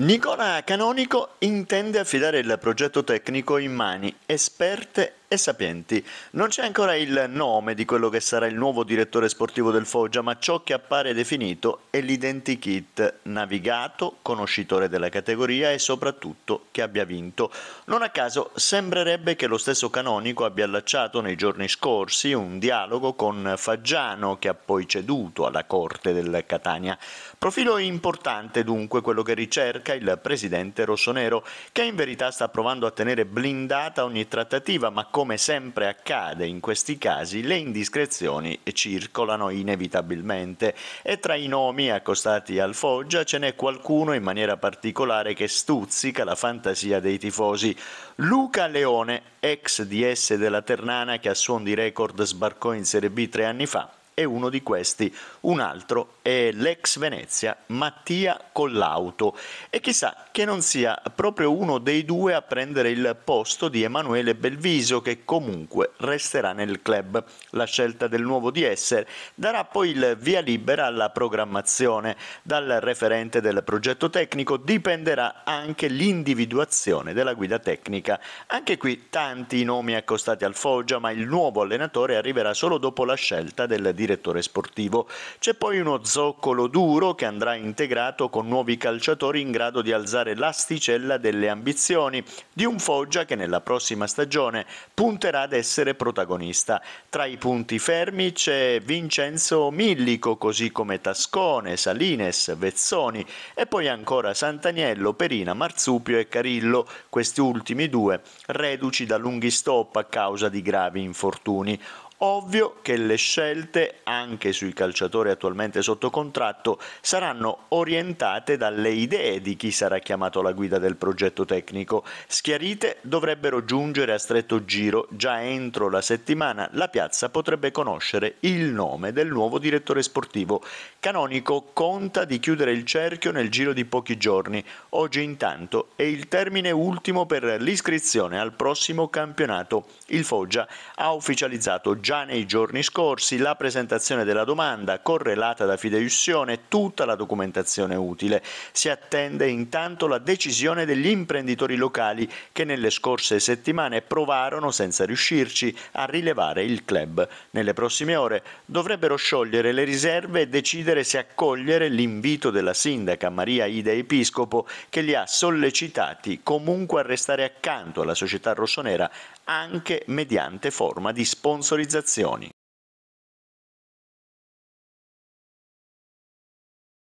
Nicola Canonico intende affidare il progetto tecnico in mani esperte e sapienti. Non c'è ancora il nome di quello che sarà il nuovo direttore sportivo del Foggia, ma ciò che appare definito è l'identikit navigato, conoscitore della categoria e soprattutto che abbia vinto. Non a caso sembrerebbe che lo stesso Canonico abbia allacciato nei giorni scorsi un dialogo con Faggiano che ha poi ceduto alla corte del Catania. Profilo importante dunque quello che ricerca il presidente rossonero che in verità sta provando a tenere blindata ogni trattativa ma con come sempre accade in questi casi, le indiscrezioni circolano inevitabilmente e tra i nomi accostati al Foggia ce n'è qualcuno in maniera particolare che stuzzica la fantasia dei tifosi. Luca Leone, ex DS della Ternana che a suon di record sbarcò in Serie B tre anni fa, è uno di questi. Un altro è l'ex Venezia Mattia Collauto e chissà che non sia proprio uno dei due a prendere il posto di Emanuele Belviso che comunque resterà nel club. La scelta del nuovo DS darà poi il via libera alla programmazione. Dal referente del progetto tecnico dipenderà anche l'individuazione della guida tecnica. Anche qui tanti i nomi accostati al Foggia ma il nuovo allenatore arriverà solo dopo la scelta del direttore direttore sportivo. C'è poi uno zoccolo duro che andrà integrato con nuovi calciatori in grado di alzare l'asticella delle ambizioni di un Foggia che nella prossima stagione punterà ad essere protagonista. Tra i punti fermi c'è Vincenzo Millico, così come Tascone, Salines, Vezzoni e poi ancora Santaniello, Perina, Marzupio e Carillo, questi ultimi due reduci da lunghi stop a causa di gravi infortuni. Ovvio che le scelte, anche sui calciatori attualmente sotto contratto, saranno orientate dalle idee di chi sarà chiamato alla guida del progetto tecnico. Schiarite dovrebbero giungere a stretto giro. Già entro la settimana la piazza potrebbe conoscere il nome del nuovo direttore sportivo. Canonico conta di chiudere il cerchio nel giro di pochi giorni. Oggi intanto è il termine ultimo per l'iscrizione al prossimo campionato. Il Foggia ha ufficializzato già nei giorni scorsi la presentazione della domanda, correlata da fideiussione, e tutta la documentazione utile. Si attende intanto la decisione degli imprenditori locali che nelle scorse settimane provarono, senza riuscirci, a rilevare il club. Nelle prossime ore dovrebbero sciogliere le riserve e decidere se accogliere l'invito della sindaca Maria Ida Episcopo che li ha sollecitati comunque a restare accanto alla società rossonera anche mediante forma di sponsorizzazioni.